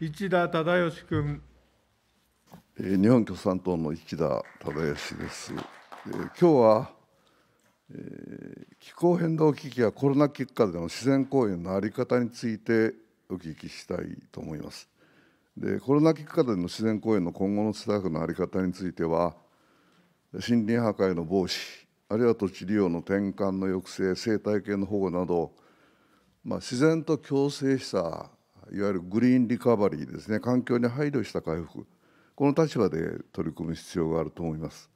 市田忠義君。日本共産党の市田忠義です。え今日は、えー、気候変動危機やコロナ結果での自然公園のあり方についてお聞きしたいと思います。でコロナ危機下での自然公園の今後のスタッのあり方については森林破壊の防止あるいは土地利用の転換の抑制生態系の保護など、まあ、自然と共生したいわゆるグリーンリカバリーですね環境に配慮した回復この立場で取り組む必要があると思います。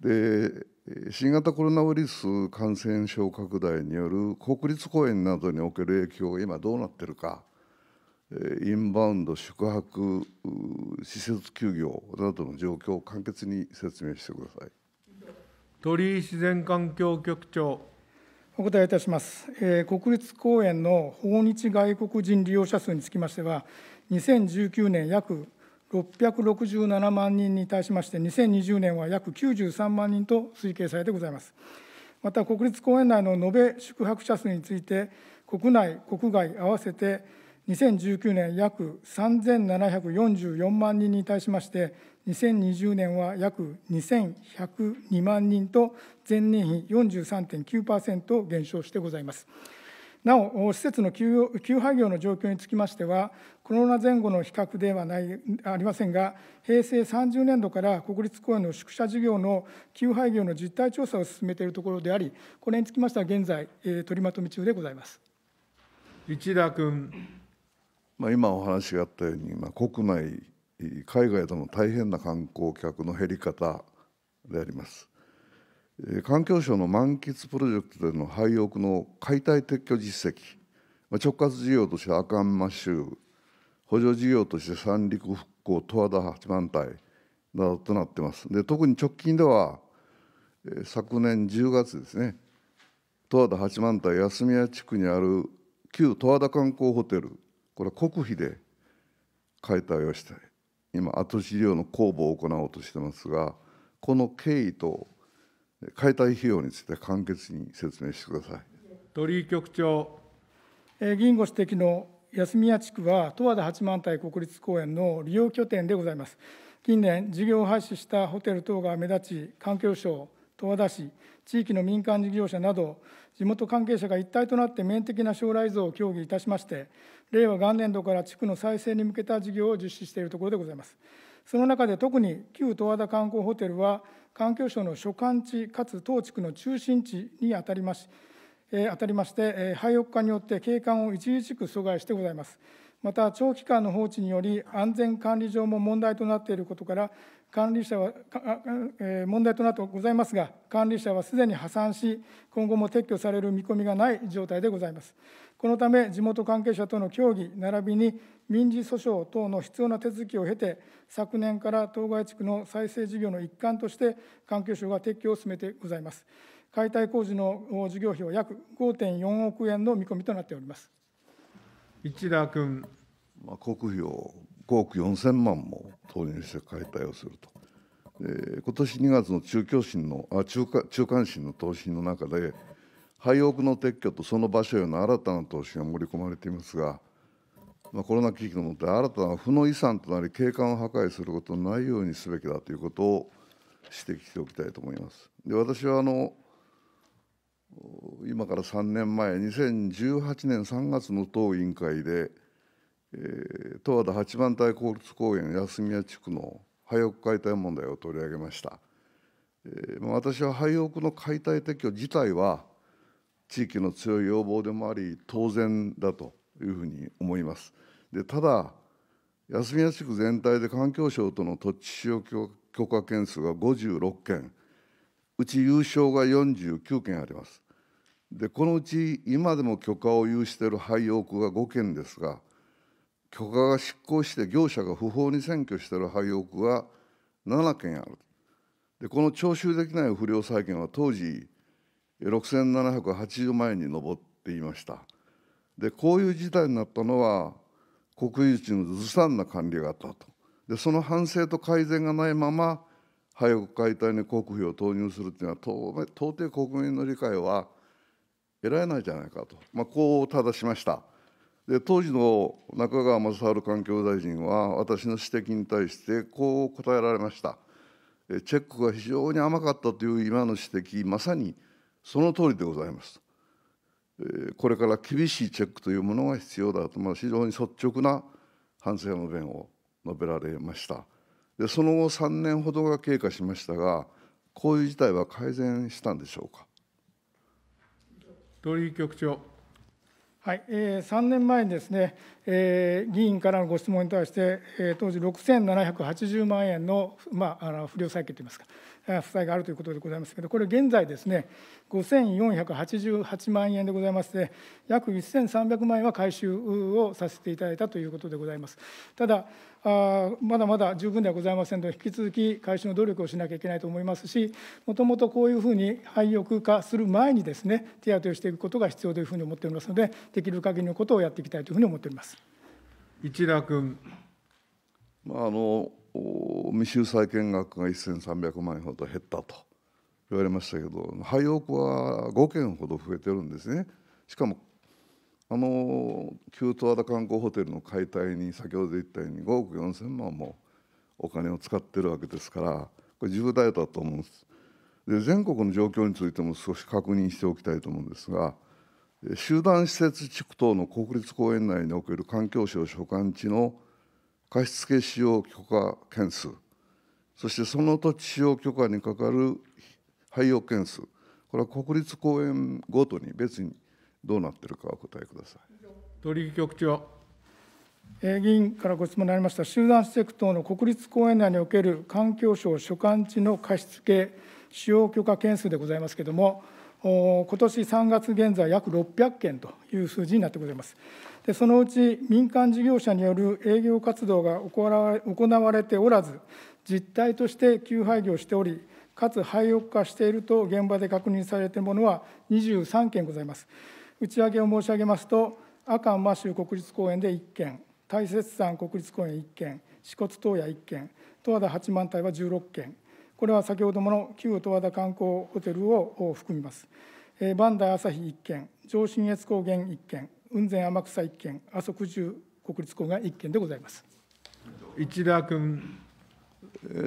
で新型コロナウイルス感染症拡大による国立公園などにおける影響が今どうなってるかインバウンド宿泊施設休業などの状況を簡潔に説明してください。鳥居自然環境局長お答えいたします、えー、国立公園の訪日外国人利用者数につきましては、2019年約667万人に対しまして、2020年は約93万人と推計されてございます。また、国立公園内の延べ宿泊者数について、国内、国外合わせて2019年約3744万人に対しまして2020年は約2102万人と前年比43.9%減少してございます。なお、施設の休廃業の状況につきましては、コロナ前後の比較ではないありませんが、平成30年度から国立公園の宿舎事業の休廃業の実態調査を進めているところであり、これにつきましては現在、取りまとめ中でございます。市田君。まあ、今お話があったように、まあ、国内海外との大変な観光客の減り方であります。環境省の満喫プロジェクトでの廃屋の解体撤去実績、まあ、直轄事業として阿寒摩周補助事業として三陸復興十和田八幡平などとなってますで特に直近では昨年10月ですね十和田八幡平安宮地区にある旧十和田観光ホテルこれは国費で解体をしたい今後資料の公募を行おうとしてますがこの経緯と解体費用について簡潔に説明してください鳥居局長、えー、議員ご指摘の安宮地区は十和田八幡平国立公園の利用拠点でございます近年事業を廃止したホテル等が目立ち環境省十和田市、地域の民間事業者など、地元関係者が一体となって面的な将来像を協議いたしまして、令和元年度から地区の再生に向けた事業を実施しているところでございます。その中で特に旧十和田観光ホテルは、環境省の所管地かつ当地区の中心地にあたりまし、えー、当たりまして、えー、廃屋化によって景観を著しく阻害してございます。また長期間の放置により安全管理上も問題となっていることから管理者は、えー、問題となってございますが、管理者はすでに破産し、今後も撤去される見込みがない状態でございます。このため、地元関係者との協議、並びに民事訴訟等の必要な手続きを経て、昨年から当該地区の再生事業の一環として、環境省が撤去を進めてございます。解体工事の事業費は約5.4億円の見込みとなっております。市田君。まあ、国費を5億4千万も投入して解体をすると。えで今年2月の中教審のあ中間中間審の答申の中で廃屋の撤去とその場所への新たな投資が盛り込まれていますが、まあ、コロナ危機のもと新たな負の遺産となり景観を破壊することのないようにすべきだということを指摘しておきたいと思います。で私はあの今から3年前2018年3月の党委員会でえ十和田八幡平公立公園安宮地区の廃屋解体問題を取り上げました、えー、私は廃屋の解体撤去自体は地域の強い要望でもあり当然だというふうに思いますでただ安宮地区全体で環境省との土地使用許可件数が56件うち有償が49件ありますでこのうち今でも許可を有している廃屋が5件ですが許可が執行して業者が不法に占拠している廃屋が7件あるでこの徴収できない不良債権は当時6780万円に上っていましたでこういう事態になったのは国有地のずさんな管理があったとでその反省と改善がないまま廃屋解体に国費を投入するというのは到底国民の理解は得られないじゃないかと、まあ、こう正しました。で当時の中川正治環境大臣は私の指摘に対してこう答えられましたチェックが非常に甘かったという今の指摘まさにその通りでございますこれから厳しいチェックというものが必要だと、まあ、非常に率直な反省の弁を述べられましたでその後3年ほどが経過しましたがこういう事態は改善したんでしょうか。鳥居局長はいえー、3年前にですね、えー、議員からのご質問に対して、えー、当時6780万円の,、まあ、あの不良債権といいますか、負債があるということでございますけど、これ、現在ですね、5488万円でございまして、約1300万円は回収をさせていただいたということでございます。ただまだまだ十分ではございませんので、引き続き回収の努力をしなきゃいけないと思いますし、もともとこういうふうに廃屋化する前にですね、手当てをしていくことが必要というふうに思っておりますので、できる限りのことをやっていきたいというふうに思っております。一田君。まあ、あの未収債権額が1,300万円ほど減ったと言われましたけど廃屋は5件ほど増えてるんですね。しかもあの旧十和田観光ホテルの解体に先ほど言ったように5億4,000万もお金を使ってるわけですからこれ重大だと思うんです。で全国の状況についても少し確認しておきたいと思うんですが集団施設地区等の国立公園内における環境省所管地の貸付使用許可件数そしてその土地使用許可にかかる廃用件数これは国立公園ごとに別にどうなっているかお答えください鳥木局長議員からご質問にありました集団施設等の国立公園内における環境省所管地の貸付使用許可件数でございますけれども今年3月現在約600件という数字になってございます。でそのうち民間事業者による営業活動が行われておらず、実態として休廃業しており、かつ廃屋化していると現場で確認されているものは23件ございます。内訳を申し上げますと、阿寒摩州国立公園で1件、大雪山国立公園1件、四国東野1件、十和田八幡平は16件、これは先ほどもの旧十和田観光ホテルを含みます。磐梯朝日1件、上信越高原1件、雲仙天草1件、阿蘇九十国立公園1件でございます。市田君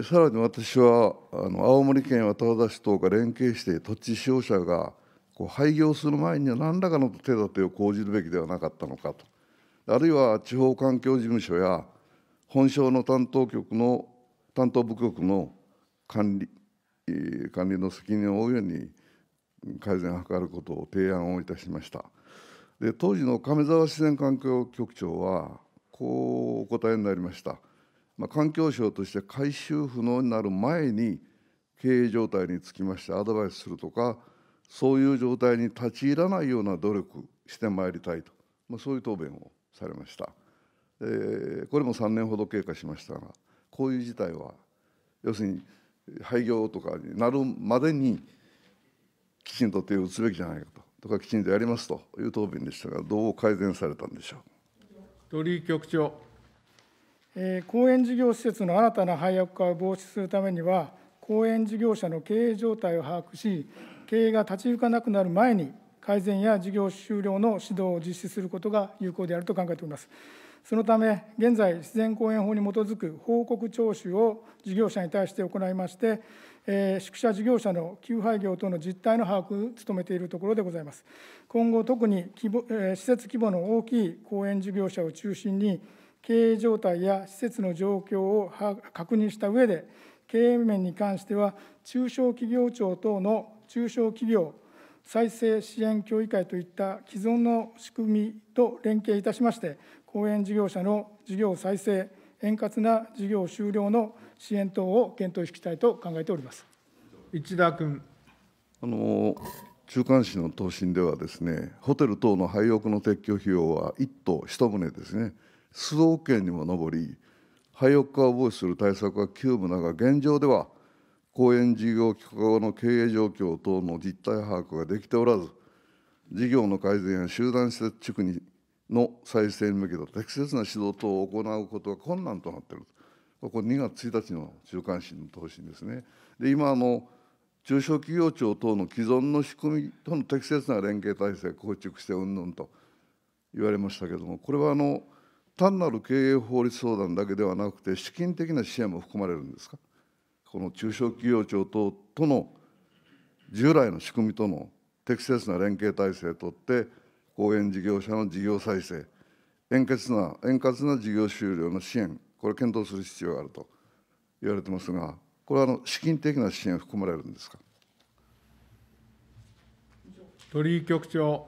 さらに私はあの青森県渡田市等が連携して土地使用者がこう廃業する前には何らかの手立てを講じるべきではなかったのかとあるいは地方環境事務所や本省の担当局の担当部局の管理管理の責任を負うように改善を図ることを提案をいたしました。で当時の亀沢自然環境局長はこうお答えになりました、まあ、環境省として回収不能になる前に経営状態につきましてアドバイスするとかそういう状態に立ち入らないような努力してまいりたいと、まあ、そういう答弁をされました、えー、これも3年ほど経過しましたがこういう事態は要するに廃業とかになるまでにきちんと手を打つべきじゃないかととかきちんとやりますという答弁でしたが、どう改善されたんでしょう。鳥居局長、えー、公園事業施設の新たな廃屋化を防止するためには、公園事業者の経営状態を把握し、経営が立ち行かなくなる前に、改善や事業終了の指導を実施することが有効であると考えております。そのため、現在、自然公園法に基づく報告徴収を事業者に対して行いまして、宿舎事業者の給廃業等の実態の把握を努めているところでございます。今後、特に規模施設規模の大きい公園事業者を中心に、経営状態や施設の状況を確認した上で、経営面に関しては、中小企業庁等の中小企業再生支援協議会といった既存の仕組みと連携いたしまして、公園事業者の事業再生、円滑な事業終了の支援等を検討していきたいと考えております市田君。あの中間市の答申ではですねホテル等の廃屋の撤去費用は1棟1棟ですね数億円にも上り廃屋化を防止する対策は急務だが現状では公園事業許可後の経営状況等の実態把握ができておらず事業の改善や集団施設地区にの再生に向けた適切な指導等を行うことが困難となっているここ2月1日の中間審の答申ですね。で今あの中小企業庁等の既存の仕組みとの適切な連携体制構築してうんぬんと言われましたけれどもこれはあの単なる経営法律相談だけではなくて資金的な支援も含まれるんですかこの中小企業庁等との従来の仕組みとの適切な連携体制をとって公園事業者の事業再生円滑な円滑な事業終了の支援これ検討する必要があると言われてますが、これはあの資金的な支援含まれるんですか。鳥居局長。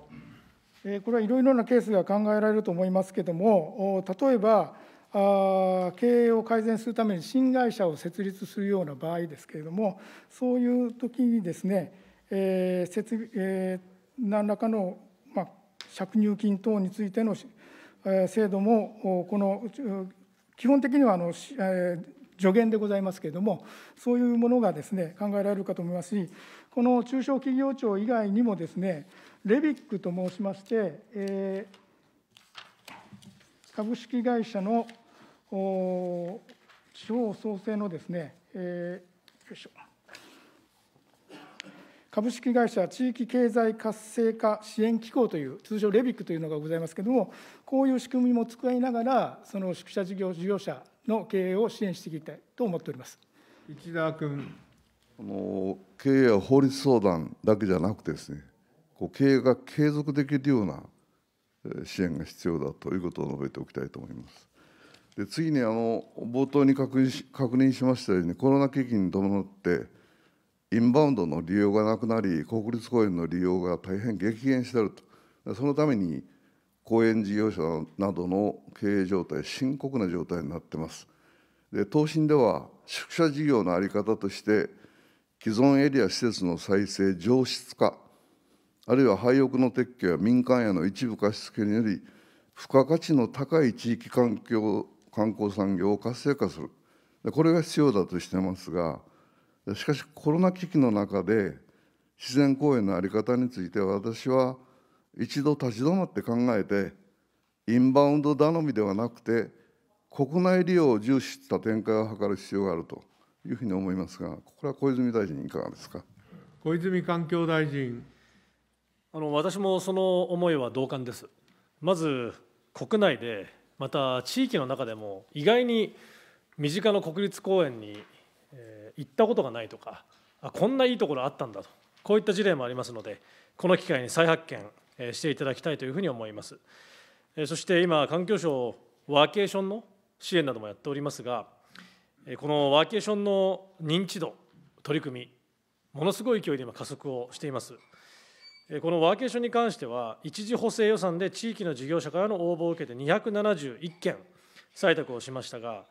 これはいろいろなケースが考えられると思いますけれども、例えば、経営を改善するために新会社を設立するような場合ですけれども、そういう時にですね、えー設えー、何らかの、まあ、借入金等についての、えー、制度もこの基本的にはあの、えー、助言でございますけれども、そういうものがですね考えられるかと思いますし、この中小企業庁以外にもですね、レビックと申しまして、えー、株式会社の地方創生のですね、えー、よいしょ。株式会社地域経済活性化支援機構という通称レビックというのがございますけれどもこういう仕組みも使いながらその宿舎事業事業者の経営を支援していきたいと思っております市田君あの経営は法律相談だけじゃなくてですねこう経営が継続できるような支援が必要だということを述べておきたいと思います。で次にあの冒頭に確認しましたようにコロナ危機に伴ってインバウンドの利用がなくなり国立公園の利用が大変激減しているとそのために公園事業者などの経営状態深刻な状態になっていますで東進では宿舎事業の在り方として既存エリア施設の再生上質化あるいは廃屋の撤去や民間への一部貸付により付加価値の高い地域環境観光産業を活性化するこれが必要だとしてますがしかしコロナ危機の中で自然公園の在り方について私は一度立ち止まって考えてインバウンド頼みではなくて国内利用を重視した展開を図る必要があるというふうに思いますがこれは小泉大臣いかがですか小泉環境大臣あの私もその思いは同感ですまず国内でまた地域の中でも意外に身近な国立公園に行ったことがないとかあこんないいところあったんだとこういった事例もありますのでこの機会に再発見していただきたいというふうに思いますそして今環境省ワーケーションの支援などもやっておりますがこのワーケーションの認知度取り組みものすごい勢いで今加速をしていますこのワーケーションに関しては一時補正予算で地域の事業者からの応募を受けて271件採択をしましたが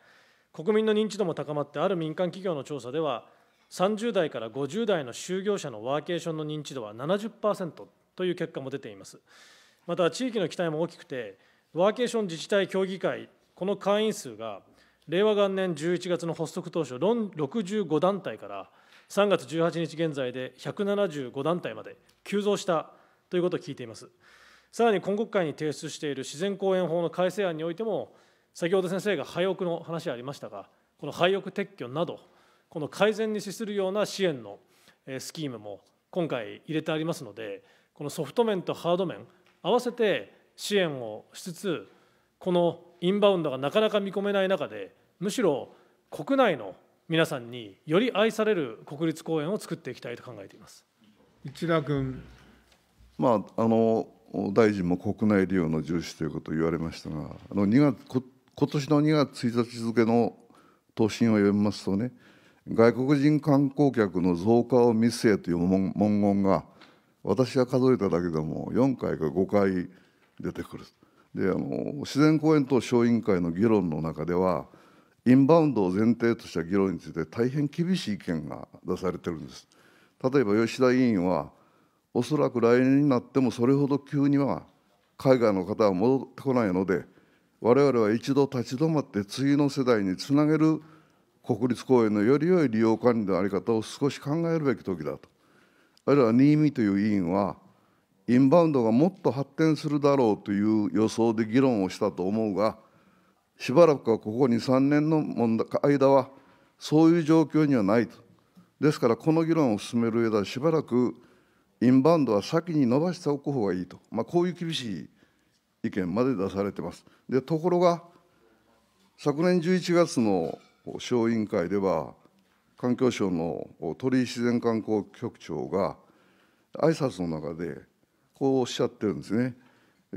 国民の認知度も高まってある民間企業の調査では30代から50代の就業者のワーケーションの認知度は70%という結果も出ていますまた地域の期待も大きくてワーケーション自治体協議会この会員数が令和元年11月の発足当初65団体から3月18日現在で175団体まで急増したということを聞いていますさらに今国会に提出している自然公園法の改正案においても先ほど先生が廃屋の話ありましたがこの廃屋撤去などこの改善に資するような支援のスキームも今回入れてありますのでこのソフト面とハード面合わせて支援をしつつこのインバウンドがなかなか見込めない中でむしろ国内の皆さんにより愛される国立公園を作っていきたいと考えています一田君、まあ、あの大臣も国内利用の重視ということを言われましたがあの2月今年の2月1日付の答申を読みますとね外国人観光客の増加を見据えという文言が私が数えただけでも4回か5回出てくるであの自然公園等小委員会の議論の中ではインバウンドを前提とした議論について大変厳しい意見が出されてるんです例えば吉田委員はおそらく来年になってもそれほど急には海外の方は戻ってこないので我々は一度立ち止まって次の世代につなげる国立公園のより良い利用管理の在り方を少し考えるべき時だとあるいは新見という委員はインバウンドがもっと発展するだろうという予想で議論をしたと思うがしばらくはここ23年の間はそういう状況にはないとですからこの議論を進める上ではしばらくインバウンドは先に伸ばしておく方がいいと、まあ、こういう厳しい意見まで出されてます。でところが、昨年11月の小委員会では、環境省の鳥居自然観光局長が、挨拶の中で、こうおっしゃってるんですね。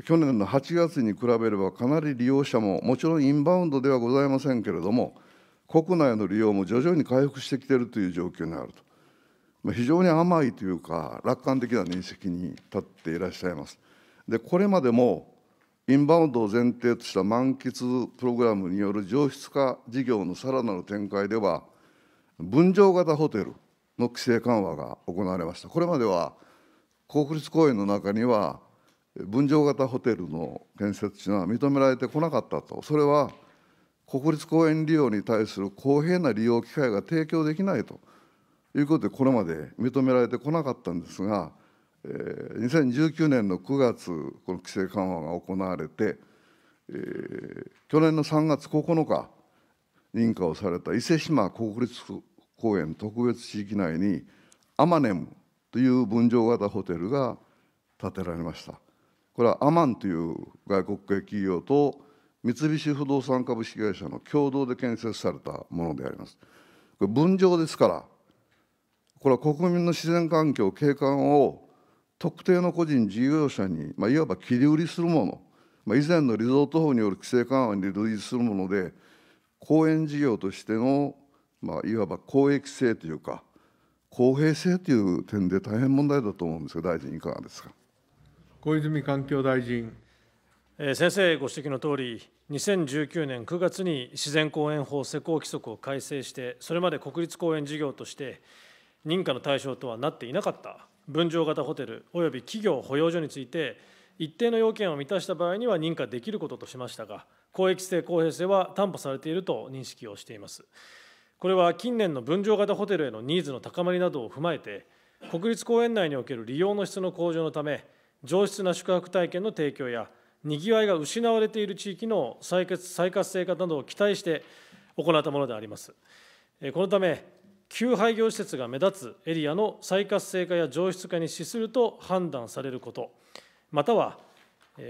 去年の8月に比べれば、かなり利用者も、もちろんインバウンドではございませんけれども、国内の利用も徐々に回復してきているという状況にあると。非常に甘いというか楽観的な認識に立っていらっしゃいます。でこれまでもインバウンドを前提とした満喫プログラムによる上質化事業のさらなる展開では分譲型ホテルの規制緩和が行われましたこれまでは国立公園の中には分譲型ホテルの建設というのは認められてこなかったとそれは国立公園利用に対する公平な利用機会が提供できないということでこれまで認められてこなかったんですが2019年の9月、この規制緩和が行われて、え去年の3月9日、認可をされた伊勢志摩国立公園特別地域内に、アマネムという分譲型ホテルが建てられました。これはアマンという外国系企業と三菱不動産株式会社の共同で建設されたものであります。これ分譲ですから、これは国民の自然環境、景観を特定の個人事業者に、まあ、いわば切り売りするもの、まあ、以前のリゾート法による規制緩和に類似するもので公園事業としての、まあ、いわば公益性というか公平性という点で大変問題だと思うんですが大臣いかがですか小泉環境大臣、え先生ご指摘のとおり2019年9月に自然公園法施行規則を改正してそれまで国立公園事業として認可の対象とはなっていなかった分譲型ホテルおよび企業保養所について一定の要件を満たした場合には認可できることとしましたが公益性公平性は担保されていると認識をしていますこれは近年の分譲型ホテルへのニーズの高まりなどを踏まえて国立公園内における利用の質の向上のため上質な宿泊体験の提供やにぎわいが失われている地域の再活性化などを期待して行ったものでありますこのため旧廃業施設が目立つエリアの再活性化や上質化に資すると判断されること、または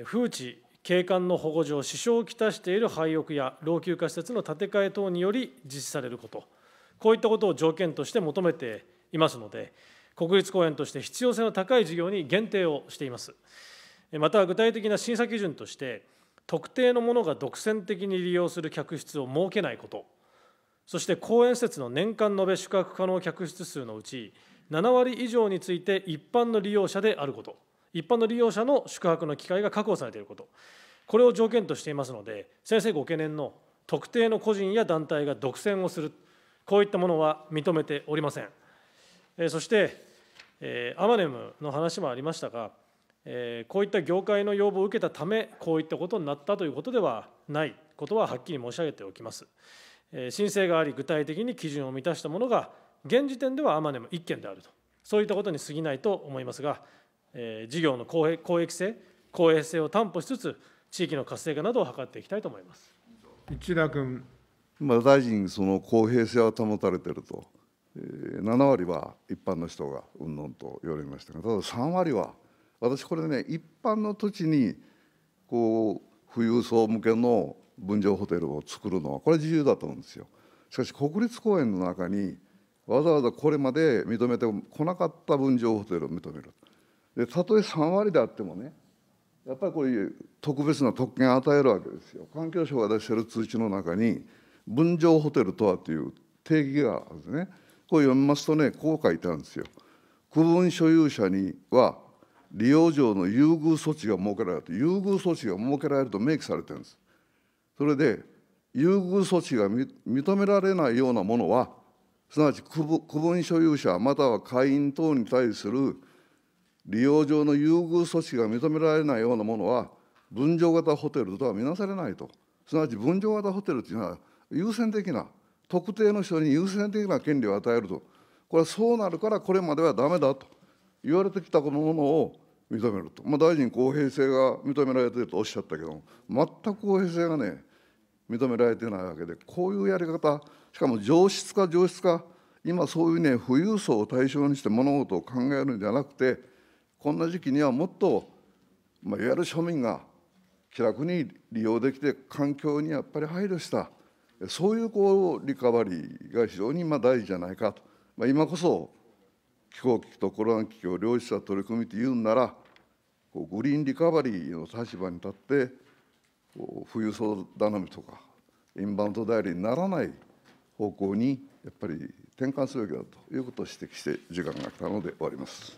風地景観の保護上支障をきたしている廃屋や老朽化施設の建て替え等により実施されることこういったことを条件として求めていますので国立公園として必要性の高い事業に限定をしていますまた具体的な審査基準として特定のものが独占的に利用する客室を設けないことそして公園施設の年間延べ宿泊可能客室数のうち7割以上について一般の利用者であること一般の利用者の宿泊の機会が確保されていることこれを条件としていますので先生ご懸念の特定の個人や団体が独占をするこういったものは認めておりません、えそして、えアマネムの話もありましたが、えこういった業界の要望を受けたためこういったことになったということではないことははっきり申し上げておきます申請があり具体的に基準を満たしたものが現時点ではあまねも1件であるとそういったことに過ぎないと思いますが事業の公益性公平性を担保しつつ地域の活性化などを図っていきたいと思います一田君今大臣その公平性は保たれてると7割は一般の人がうんぬんと言われましたがただ3割は私これね一般の土地にこう富裕層向けの分譲ホテルを作るのはこれ自由だと思うんですよ。しかし国立公園の中にわざわざこれまで認めてこなかった分譲ホテルを認める。でたとえ3割であってもねやっぱりこういう特別な特権を与えるわけですよ。環境省が出してる通知の中に分譲ホテルとはという定義があるんですね。こう読みますとねこう書いてあるんですよ。区分所有者には利用上の優遇措置が設けられると優遇措置が設けられると明記されてるんです。それで優遇措置が認められないようなものはすなわち区分所有者または会員等に対する利用上の優遇措置が認められないようなものは分譲型ホテルとは見なされないとすなわち分譲型ホテルというのは優先的な特定の人に優先的な権利を与えるとこれはそうなるからこれまではだめだと言われてきたものを認めると、まあ、大臣公平性が認められているとおっしゃったけど全く公平性がね認められてないわけでこういうやり方しかも上質か上質か今そういうね富裕層を対象にして物事を考えるんじゃなくてこんな時期にはもっと、まあ、いわゆる庶民が気楽に利用できて環境にやっぱり配慮したそういうこうリカバリーが非常にまあ大事じゃないかと、まあ、今こそ気候危機とコロナ危機を両立した取り組みというんならこうグリーンリカバリーの立場に立ってこう富裕層頼みとかインバウンド代理にならない方向にやっぱり転換すべきだということを指摘して時間が来たので終わります。